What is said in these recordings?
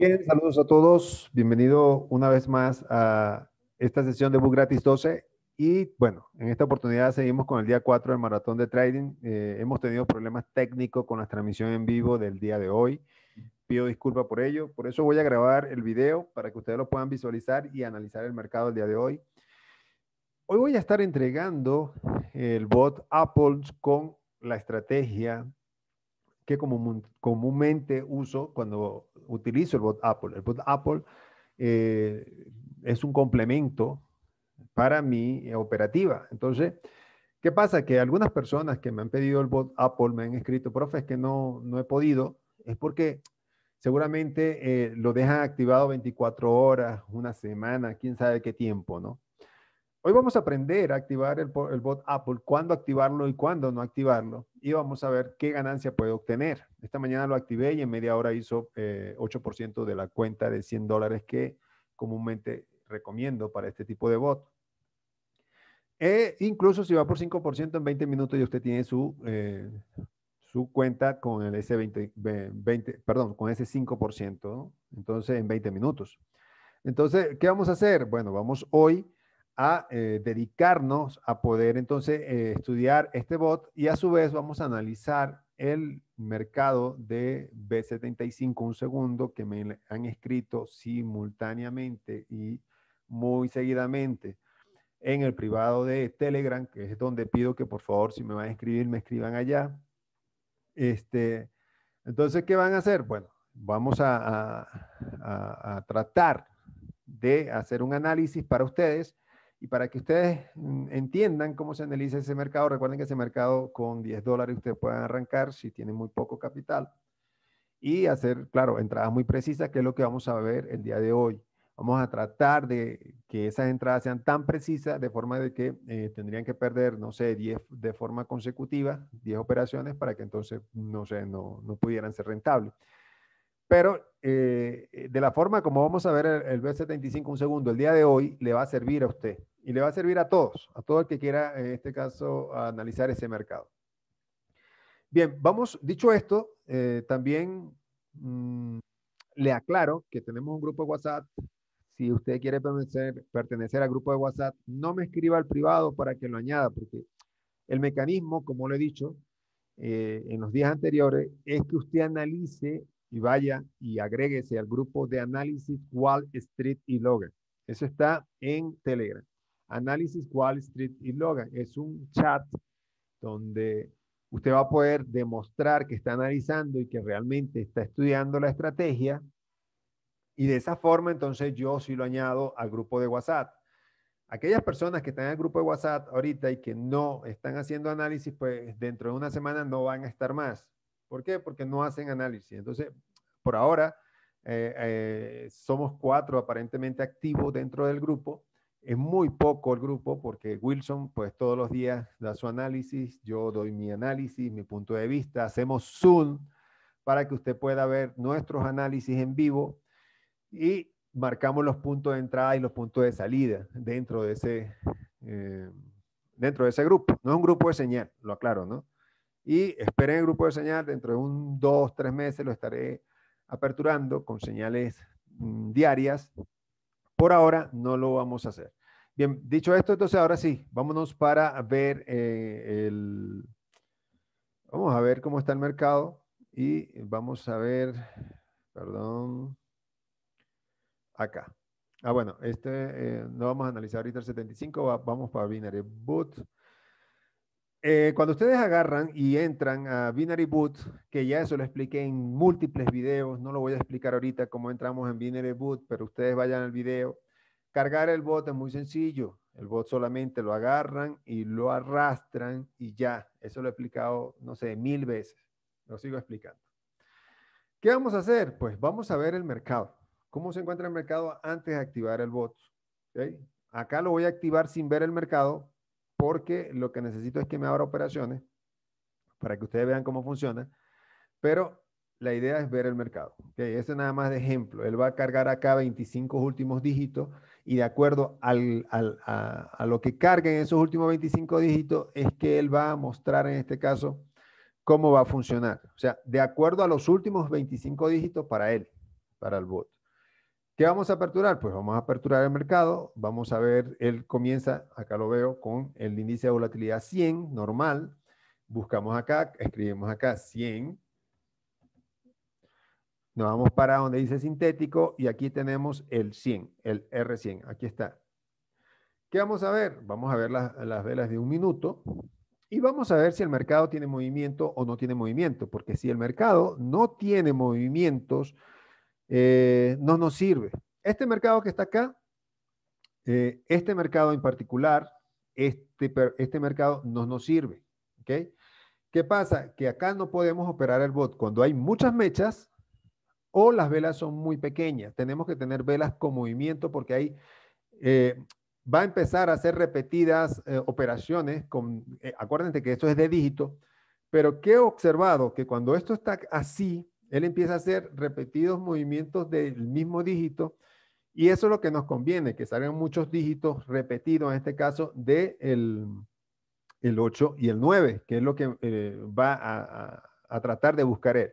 Bien, saludos a todos. Bienvenido una vez más a esta sesión de Book Gratis 12. Y bueno, en esta oportunidad seguimos con el día 4 del maratón de trading. Eh, hemos tenido problemas técnicos con la transmisión en vivo del día de hoy. Pido disculpa por ello. Por eso voy a grabar el video para que ustedes lo puedan visualizar y analizar el mercado el día de hoy. Hoy voy a estar entregando el bot Apple con la estrategia que comúnmente uso cuando utilizo el bot Apple. El bot Apple eh, es un complemento para mi operativa. Entonces, ¿qué pasa? Que algunas personas que me han pedido el bot Apple me han escrito, profe, es que no, no he podido. Es porque seguramente eh, lo dejan activado 24 horas, una semana, quién sabe qué tiempo, ¿no? Hoy vamos a aprender a activar el, el bot Apple, cuándo activarlo y cuándo no activarlo y vamos a ver qué ganancia puede obtener. Esta mañana lo activé y en media hora hizo 8% eh, de la cuenta de 100 dólares que comúnmente recomiendo para este tipo de bot. E incluso si va por 5% en 20 minutos y usted tiene su, eh, su cuenta con el ese 20, perdón, con ese 5%, entonces en 20 minutos. Entonces, ¿qué vamos a hacer? Bueno, vamos hoy a eh, dedicarnos a poder entonces eh, estudiar este bot y a su vez vamos a analizar el mercado de B75, un segundo que me han escrito simultáneamente y muy seguidamente en el privado de Telegram, que es donde pido que por favor si me van a escribir me escriban allá. Este, entonces, ¿qué van a hacer? Bueno, vamos a tratar de hacer un análisis para ustedes y para que ustedes mm, entiendan cómo se analiza ese mercado, recuerden que ese mercado con 10 dólares ustedes pueden arrancar si tienen muy poco capital y hacer, claro, entradas muy precisas, que es lo que vamos a ver el día de hoy. Vamos a tratar de que esas entradas sean tan precisas de forma de que eh, tendrían que perder, no sé, 10 de forma consecutiva, 10 operaciones para que entonces, no sé, no, no pudieran ser rentables. Pero eh, de la forma como vamos a ver el B75 un segundo, el día de hoy le va a servir a usted y le va a servir a todos, a todo el que quiera, en este caso, analizar ese mercado. Bien, vamos, dicho esto, eh, también mm, le aclaro que tenemos un grupo de WhatsApp. Si usted quiere pertenecer, al grupo de WhatsApp, no me escriba al privado para que lo añada, porque el mecanismo, como lo he dicho eh, en los días anteriores, es que usted analice y vaya y agréguese al grupo de análisis Wall Street y Logan. Eso está en Telegram. Análisis Wall Street y Logan. Es un chat donde usted va a poder demostrar que está analizando y que realmente está estudiando la estrategia. Y de esa forma, entonces yo sí lo añado al grupo de WhatsApp. Aquellas personas que están en el grupo de WhatsApp ahorita y que no están haciendo análisis, pues dentro de una semana no van a estar más. ¿Por qué? Porque no hacen análisis. Entonces, por ahora, eh, eh, somos cuatro aparentemente activos dentro del grupo es muy poco el grupo porque Wilson, pues todos los días da su análisis, yo doy mi análisis, mi punto de vista, hacemos Zoom para que usted pueda ver nuestros análisis en vivo y marcamos los puntos de entrada y los puntos de salida dentro de ese, eh, dentro de ese grupo. No es un grupo de señal, lo aclaro, ¿no? Y esperen el grupo de señal, dentro de un, dos, tres meses lo estaré aperturando con señales mm, diarias por ahora no lo vamos a hacer. Bien, dicho esto, entonces ahora sí, vámonos para ver eh, el... Vamos a ver cómo está el mercado y vamos a ver, perdón, acá. Ah, bueno, este eh, no vamos a analizar ahorita el 75, vamos para Binary Boot. Eh, cuando ustedes agarran y entran a Binary Boot, que ya eso lo expliqué en múltiples videos, no lo voy a explicar ahorita cómo entramos en Binary Boot, pero ustedes vayan al video. Cargar el bot es muy sencillo. El bot solamente lo agarran y lo arrastran y ya. Eso lo he explicado, no sé, mil veces. Lo sigo explicando. ¿Qué vamos a hacer? Pues vamos a ver el mercado. ¿Cómo se encuentra el mercado antes de activar el bot? Acá lo voy a activar sin ver el mercado porque lo que necesito es que me abra operaciones para que ustedes vean cómo funciona, pero la idea es ver el mercado. ¿okay? es nada más de ejemplo. Él va a cargar acá 25 últimos dígitos y de acuerdo a, lo que carguen esos últimos 25 dígitos es que él va a mostrar en este caso cómo va a funcionar. O sea, de acuerdo a los últimos 25 dígitos para él, para el bot. ¿Qué vamos a aperturar? Pues vamos a aperturar el mercado, vamos a ver, él comienza, acá lo veo, con el índice de volatilidad 100, normal, buscamos acá, escribimos acá 100, nos vamos para donde dice sintético y aquí tenemos el 100, el R100, aquí está. ¿Qué vamos a ver? Vamos a ver las, las velas de un minuto y vamos a ver si el mercado tiene movimiento o no tiene movimiento, porque si el mercado no tiene movimientos, eh, no nos sirve. Este mercado que está acá, eh, este mercado en particular, este, este mercado no nos sirve. ¿okay? ¿Qué pasa? Que acá no podemos operar el bot cuando hay muchas mechas o las velas son muy pequeñas. Tenemos que tener velas con movimiento porque ahí eh, va a empezar a hacer repetidas operaciones. Con, acuérdense que esto es de dígito, pero que he observado que cuando esto está así, él empieza a hacer repetidos movimientos del mismo dígito y eso es lo que nos conviene, que salgan muchos dígitos repetidos, en este caso, de el 8 y el 9, que es lo que eh, va a, tratar de buscar él.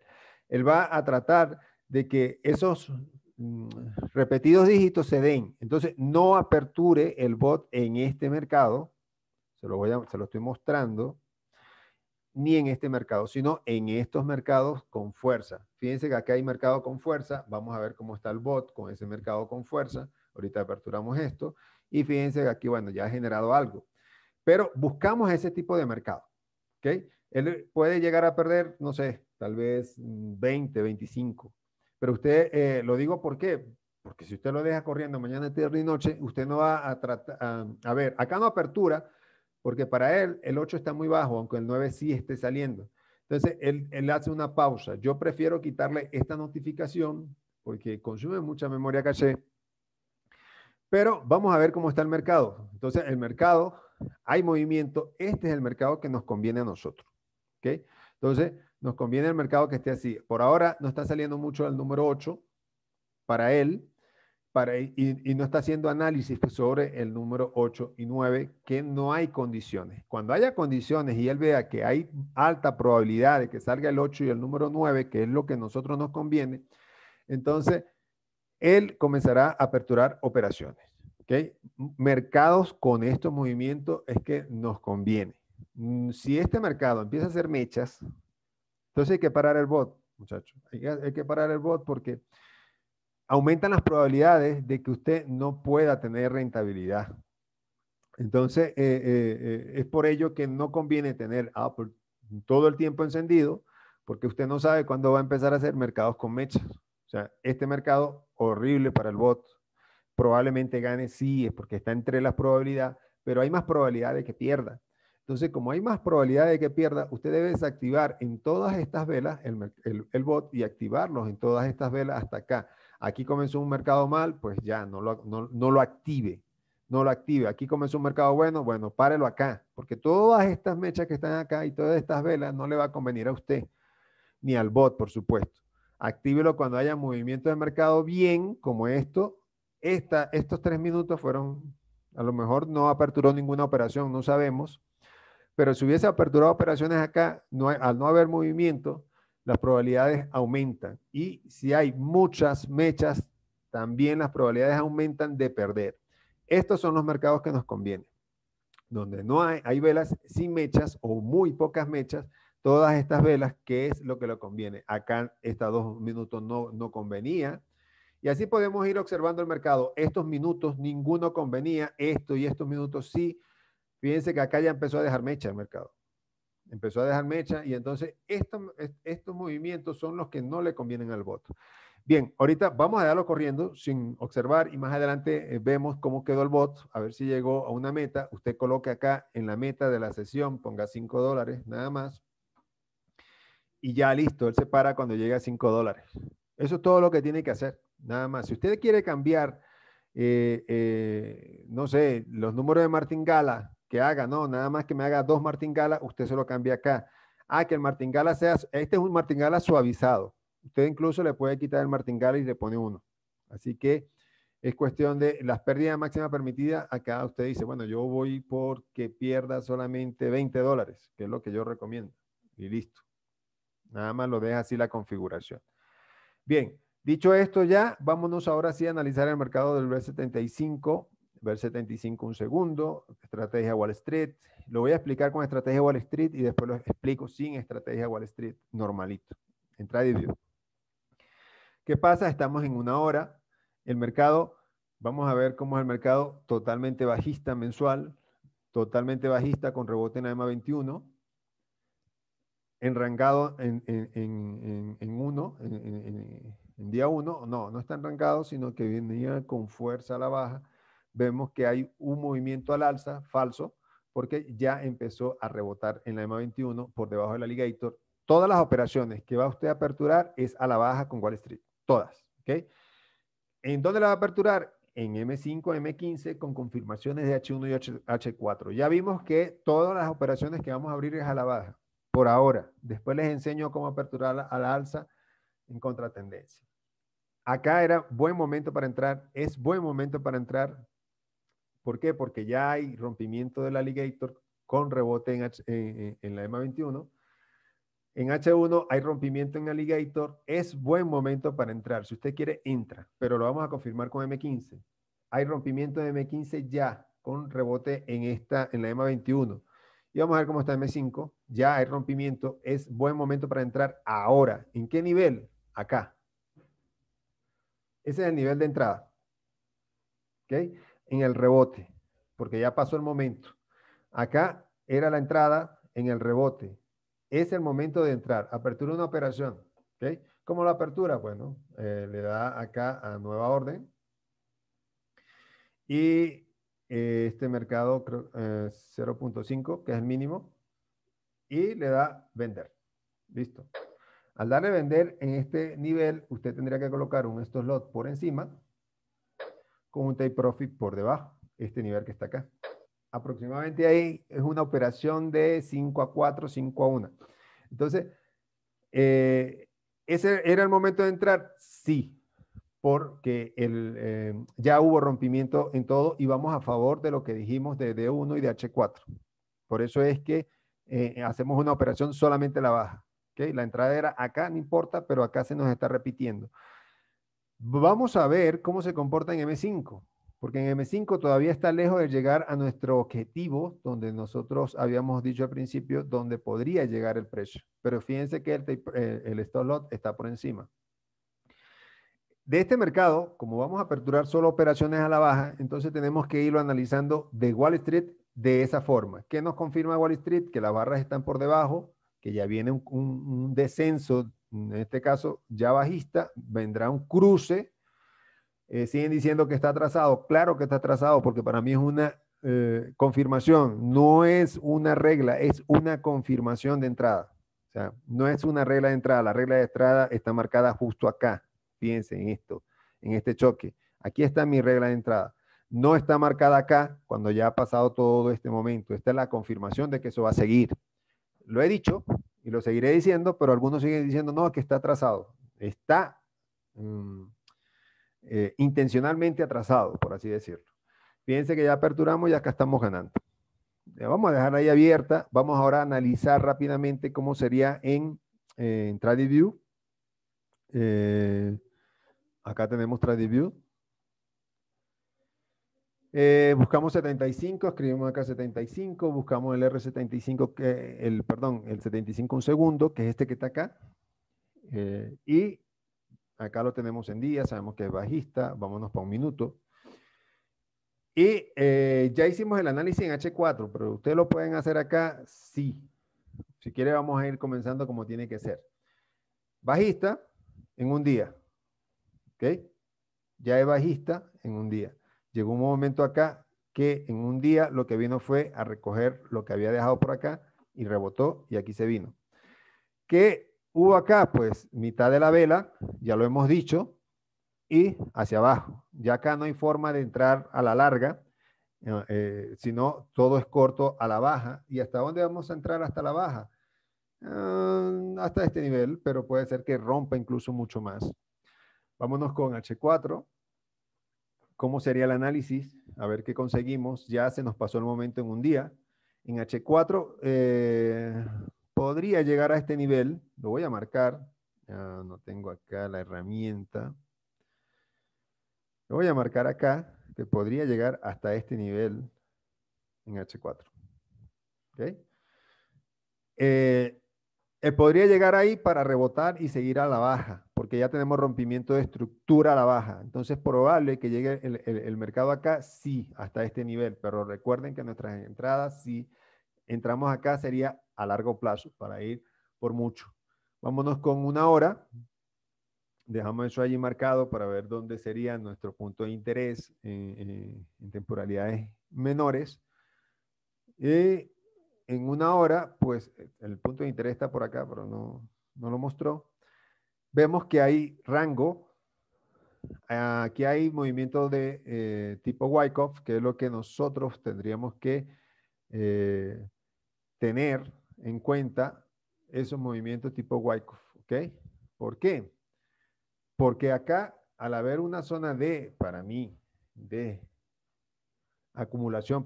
Él va a tratar de que esos mm, repetidos dígitos se den. Entonces, no aperture el bot en este mercado. Se lo, voy a, se lo estoy mostrando ni en este mercado, sino en estos mercados con fuerza. Fíjense que acá hay mercado con fuerza. Vamos a ver cómo está el bot con ese mercado con fuerza. Ahorita aperturamos esto. Y fíjense que aquí, bueno, ya ha generado algo. Pero buscamos ese tipo de mercado. ¿Ok? Él puede llegar a perder, no sé, tal vez 20, mm, 25. Pero usted, eh, lo digo porque, porque si usted lo deja corriendo mañana, tarde y noche, usted no va a tratar, a ver, acá no apertura, porque para él el 8 está muy bajo, aunque el 9 sí esté saliendo. Entonces, él, hace una pausa. Yo prefiero quitarle esta notificación porque consume mucha memoria caché. Pero vamos a ver cómo está el mercado. Entonces, el mercado, hay movimiento. Este es el mercado que nos conviene a nosotros. ¿okay? Entonces, nos conviene el mercado que esté así. Por ahora no está saliendo mucho el número 8 para él, y, no está haciendo análisis sobre el número 8 y 9, que no hay condiciones. Cuando haya condiciones y él vea que hay alta probabilidad de que salga el 8 y el número 9, que es lo que a nosotros nos conviene, entonces él comenzará a aperturar operaciones. ¿okay? Mercados con estos movimientos es que nos conviene. Mm, si este mercado empieza a hacer mechas, entonces hay que parar el bot, muchachos. hay que parar el bot porque aumentan las probabilidades de que usted no pueda tener rentabilidad. Entonces, eh, eh, eh, es por ello que no conviene tener Apple todo el tiempo encendido, porque usted no sabe cuándo va a empezar a hacer mercados con mechas. O sea, este mercado horrible para el bot, probablemente gane, sí, es porque está entre las probabilidades, pero hay más probabilidades de que pierda. Entonces, como hay más probabilidades de que pierda, usted debe desactivar en todas estas velas el bot y activarlos en todas estas velas hasta acá. Aquí comenzó un mercado mal, pues ya, no lo, no, lo active, no lo active. Aquí comenzó un mercado bueno, bueno, párelo acá, porque todas estas mechas que están acá y todas estas velas no le va a convenir a usted, ni al bot, por supuesto. Actívelo cuando haya movimiento de mercado bien, como esto. Esta, estos tres minutos fueron, a lo mejor no aperturó ninguna operación, no sabemos, pero si hubiese aperturado operaciones acá, al no haber movimiento, las probabilidades aumentan. Y si hay muchas mechas, también las probabilidades aumentan de perder. Estos son los mercados que nos convienen. Donde no hay, hay velas sin mechas o muy pocas mechas, todas estas velas, ¿qué es lo que le conviene. Acá estas dos minutos no, no convenía. Y así podemos ir observando el mercado. Estos minutos ninguno convenía, esto y estos minutos sí. Fíjense que acá ya empezó a dejar mecha el mercado empezó a dejar mecha y entonces estos movimientos son los que no le convienen al bot. Bien, ahorita vamos a darlo corriendo sin observar y más adelante eh, vemos cómo quedó el bot, a ver si llegó a una meta. Usted coloque acá en la meta de la sesión, ponga 5 dólares nada más. Y ya listo, él se para cuando llega a 5 dólares. Eso es todo lo que tiene que hacer, nada más. Si usted quiere cambiar, eh, eh, no sé, los números de Martín Gala que haga, no, nada más que me haga dos martingala, usted se lo cambia acá. Ah, que el martingala sea, este es un martingala suavizado. Usted incluso le puede quitar el martingala y le pone uno. Así que es cuestión de las pérdidas máximas permitidas. Acá usted dice, bueno, yo voy porque pierda solamente 20 dólares, que es lo que yo recomiendo. Y listo. Nada más lo deja así la configuración. Bien, dicho esto ya, vámonos ahora sí a analizar el mercado del B75 ver 75 un segundo, estrategia Wall Street. Lo voy a explicar con estrategia Wall Street y después lo explico sin estrategia Wall Street, normalito. Entra y view. ¿Qué pasa? Estamos en una hora. El mercado, vamos a ver cómo es el mercado totalmente bajista mensual, totalmente bajista con rebote en la EMA 21, enrangado en, en, en, uno, en, día 1, no, no está enrancado, sino que venía con fuerza a la baja vemos que hay un movimiento al alza falso porque ya empezó a rebotar en la m 21 por debajo del alligator. Todas las operaciones que va usted a aperturar es a la baja con Wall Street, todas. ¿En dónde la va a aperturar? En M5, M15 con confirmaciones de H1 y H4. Ya vimos que todas las operaciones que vamos a abrir es a la baja por ahora. Después les enseño cómo aperturar a la alza en contratendencia. Acá era buen momento para entrar, es buen momento para entrar ¿Por qué? Porque ya hay rompimiento del alligator con rebote en, eh, eh, la EMA 21. En H1 hay rompimiento en alligator. Es buen momento para entrar. Si usted quiere, entra. Pero lo vamos a confirmar con M15. Hay rompimiento de M15 ya con rebote en, esta, en la EMA 21. Y vamos a ver cómo está M5. Ya hay rompimiento. Es buen momento para entrar ahora. ¿En qué nivel? Acá. Ese es el nivel de entrada. ¿Ok? en el rebote, porque ya pasó el momento. Acá era la entrada en el rebote. Es el momento de entrar. Apertura una operación. ¿okay? ¿Cómo la apertura? Bueno, eh, le da acá a nueva orden. Y eh, este mercado 0.5, eh, que es el mínimo. Y le da vender. Listo. Al darle vender en este nivel, usted tendría que colocar un estos lot por encima un take profit por debajo, este nivel que está acá. Aproximadamente ahí es una operación de 5 a 4, 5 a 1. Entonces, eh, ¿ese era el momento de entrar? Sí, porque el, eh, ya hubo rompimiento en todo y vamos a favor de lo que dijimos de D1 y de H4. Por eso es que eh, hacemos una operación solamente la baja. ¿okay? La entrada era acá, no importa, pero acá se nos está repitiendo. Vamos a ver cómo se comporta en M5, porque en M5 todavía está lejos de llegar a nuestro objetivo, donde nosotros habíamos dicho al principio, donde podría llegar el precio. Pero fíjense que el, eh, stop lot está por encima. De este mercado, como vamos a aperturar solo operaciones a la baja, entonces tenemos que irlo analizando de Wall Street de esa forma. ¿Qué nos confirma Wall Street? Que las barras están por debajo, que ya viene un descenso en este caso ya bajista, vendrá un cruce. Eh, siguen diciendo que está atrasado. Claro que está atrasado porque para mí es una eh, confirmación, no es una regla, es una confirmación de entrada. O sea, no es una regla de entrada, la regla de entrada está marcada justo acá. Piensen en esto, en este choque. Aquí está mi regla de entrada. No está marcada acá cuando ya ha pasado todo este momento. Esta es la confirmación de que eso va a seguir. Lo he dicho, y lo seguiré diciendo, pero algunos siguen diciendo, no, que está atrasado. Está mm, eh, intencionalmente atrasado, por así decirlo. Fíjense que ya aperturamos y acá estamos ganando. vamos a dejar ahí abierta. Vamos ahora a analizar rápidamente cómo sería en, eh, eh acá tenemos Tradiview. Eh, buscamos 75, escribimos acá 75, buscamos el R75, que, el, perdón, el 75 un segundo, que es este que está acá. Eh, y acá lo tenemos en día, sabemos que es bajista, vámonos para un minuto. Y eh, ya hicimos el análisis en H4, pero ustedes lo pueden hacer acá, sí. Si quiere vamos a ir comenzando como tiene que ser. Bajista en un día, ¿ok? Ya es bajista en un día llegó un momento acá que en un día lo que vino fue a recoger lo que había dejado por acá y rebotó y aquí se vino. ¿Qué hubo acá? Pues mitad de la vela, ya lo hemos dicho, y hacia abajo. Ya acá no hay forma de entrar a la larga, eh, eh, sino todo es corto a la baja. ¿Y hasta dónde vamos a entrar hasta la baja? Eh, hasta este nivel, pero puede ser que rompa incluso mucho más. Vámonos con H4 cómo sería el análisis, a ver qué conseguimos. Ya se nos pasó el momento en un día. En H4 eh, podría llegar a este nivel, lo voy a marcar, no tengo acá la herramienta. Lo voy a marcar acá, que podría llegar hasta este nivel en H4. ¿Okay? Eh, eh, podría llegar ahí para rebotar y seguir a la baja porque ya tenemos rompimiento de estructura a la baja. Entonces, probable que llegue el, mercado acá, sí, hasta este nivel, pero recuerden que nuestras entradas, si entramos acá sería a largo plazo, para ir por mucho. Vámonos con una hora. Dejamos eso allí marcado para ver dónde sería nuestro punto de interés eh, eh, en temporalidades menores. Y en una hora, pues el punto de interés está por acá, pero no, no lo mostró vemos que hay rango, aquí ah, hay movimiento de eh, tipo Wyckoff, que es lo que nosotros tendríamos que eh, tener en cuenta esos movimientos tipo Wyckoff, ¿Por qué? Porque acá, al haber una zona de, para mí, de acumulación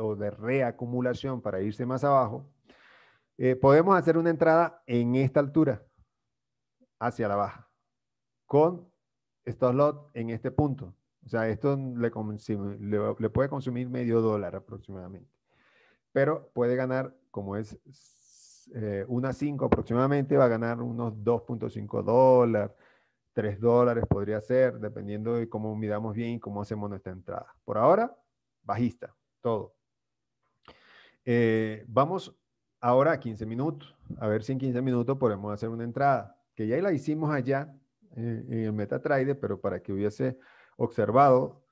o de reacumulación para irse más abajo, eh, podemos hacer una entrada en esta altura, hacia la baja con estos lot en este punto. O sea, esto le, le, puede consumir medio dólar aproximadamente. Pero puede ganar, como es eh, una 5 aproximadamente, va a ganar unos 2.5 dólares, 3 dólares podría ser, dependiendo de cómo miramos bien y cómo hacemos nuestra entrada. Por ahora, bajista, todo. Eh, vamos ahora a 15 minutos, a ver si en 15 minutos podemos hacer una entrada y ya la hicimos allá eh, en el MetaTrader, pero para que hubiese observado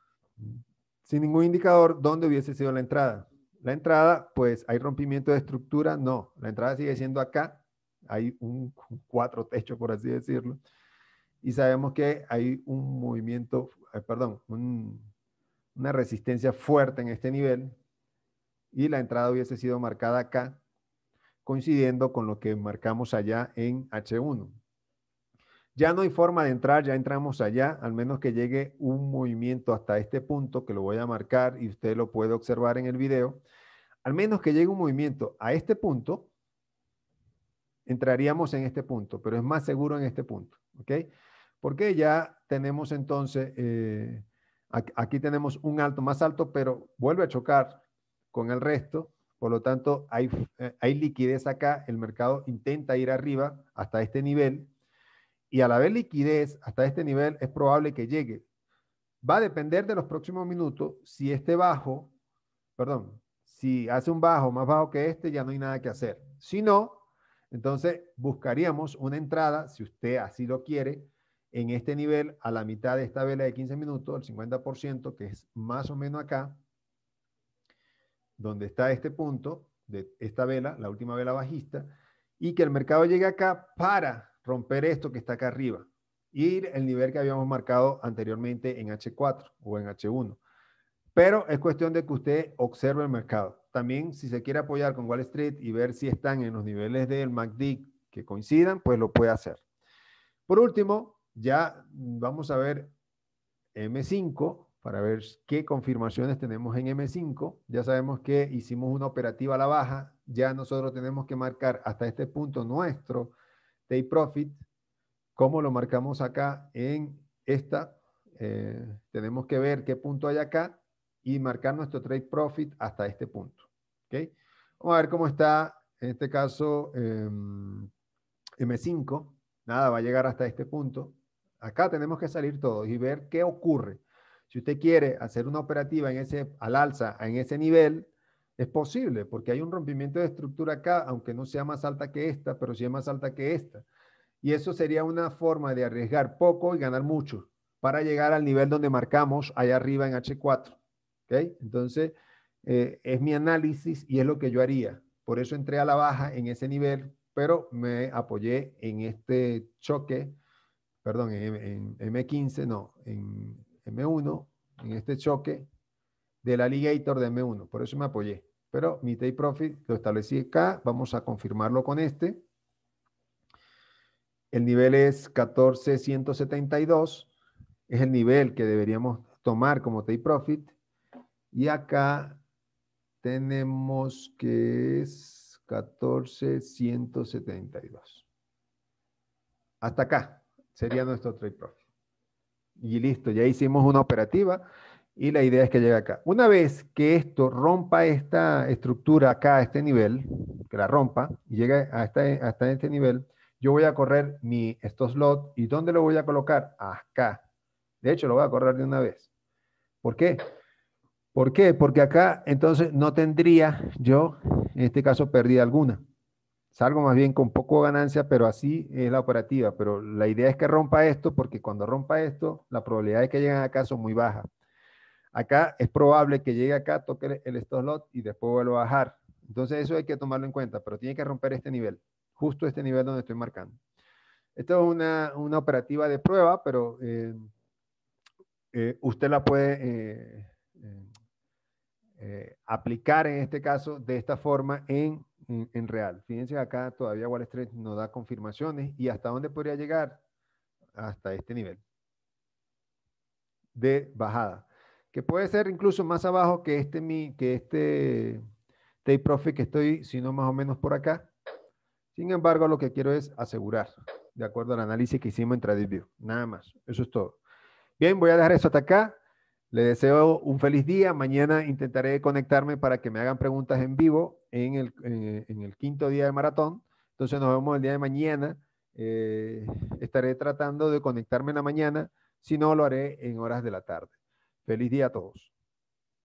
sin ningún indicador dónde hubiese sido la entrada. La entrada, pues, ¿hay rompimiento de estructura? No, la entrada sigue siendo acá. Hay un, cuatro techo, por así decirlo. Y sabemos que hay un movimiento, eh, perdón, una resistencia fuerte en este nivel. Y la entrada hubiese sido marcada acá, coincidiendo con lo que marcamos allá en H1. Ya no hay forma de entrar, ya entramos allá, al menos que llegue un movimiento hasta este punto, que lo voy a marcar y usted lo puede observar en el video. Al menos que llegue un movimiento a este punto, entraríamos en este punto, pero es más seguro en este punto, ¿ok? Porque ya tenemos entonces, eh, aquí tenemos un alto más alto, pero vuelve a chocar con el resto, por lo tanto hay, eh, hay liquidez acá, el mercado intenta ir arriba hasta este nivel, y al haber liquidez hasta este nivel es probable que llegue. Va a depender de los próximos minutos. Si este bajo, perdón, si hace un bajo más bajo que este, ya no hay nada que hacer. Si no, entonces buscaríamos una entrada, si usted así lo quiere, en este nivel a la mitad de esta vela de 15 minutos, el 50%, que es más o menos acá, donde está este punto de esta vela, la última vela bajista, y que el mercado llegue acá para romper esto que está acá arriba, ir el nivel que habíamos marcado anteriormente en H4 o en H1. Pero es cuestión de que usted observe el mercado. También si se quiere apoyar con Wall Street y ver si están en los niveles del MACD que coincidan, pues lo puede hacer. Por último, ya vamos a ver M5 para ver qué confirmaciones tenemos en M5. Ya sabemos que hicimos una operativa a la baja. Ya nosotros tenemos que marcar hasta este punto nuestro take profit, como lo marcamos acá en esta? Eh, tenemos que ver qué punto hay acá y marcar nuestro trade profit hasta este punto. ¿okay? Vamos a ver cómo está, en este caso, M5. Em, Nada, va a llegar hasta este punto. Acá tenemos que salir todos y ver qué ocurre. Si usted quiere hacer una operativa en ese, al alza en ese nivel, es posible, porque hay un rompimiento de estructura acá, aunque no sea más alta que esta, pero sí es más alta que esta. Y eso sería una forma de arriesgar poco y ganar mucho para llegar al nivel donde marcamos allá arriba en H4. ¿Okay? Entonces, eh, es mi análisis y es lo que yo haría. Por eso entré a la baja en ese nivel, pero me apoyé en este choque, perdón, en, en M15, no, en M1, en este choque del alligator de M1. Por eso me apoyé pero mi take profit lo establecí acá, vamos a confirmarlo con este. El nivel es 14,172, es el nivel que deberíamos tomar como take profit. Y acá tenemos que es 14,172. Hasta acá sería nuestro Take profit. Y listo, ya hicimos una operativa y la idea es que llegue acá. Una vez que esto rompa esta estructura acá, a este nivel, que la rompa y llegue hasta, este nivel, yo voy a correr mi estos slot y ¿dónde lo voy a colocar? Acá. De hecho, lo voy a correr de una vez. ¿Por qué? ¿Por qué? Porque acá entonces no tendría yo, en este caso, pérdida alguna. Salgo más bien con poco ganancia, pero así es la operativa. Pero la idea es que rompa esto, porque cuando rompa esto, la probabilidad de que lleguen acá son muy baja Acá es probable que llegue acá, toque el stop lot y después vuelva a bajar. Entonces eso hay que tomarlo en cuenta, pero tiene que romper este nivel, justo este nivel donde estoy marcando. Esto es una, una operativa de prueba, pero eh, eh, usted la puede eh, aplicar en este caso de esta forma en, real. Fíjense acá todavía Wall Street no da confirmaciones y hasta dónde podría llegar hasta este nivel de bajada que puede ser incluso más abajo que este, mi, que este take profit que estoy, sino más o menos por acá. Sin embargo, lo que quiero es asegurar, de acuerdo al análisis que hicimos en TradeView. Nada más. Eso es todo. Bien, voy a dejar eso hasta acá. le deseo un feliz día. Mañana intentaré conectarme para que me hagan preguntas en vivo en el, eh, quinto día de maratón. Entonces nos vemos el día de mañana. Eh, estaré tratando de conectarme en la mañana. Si no, lo haré en horas de la tarde. Feliz día a todos.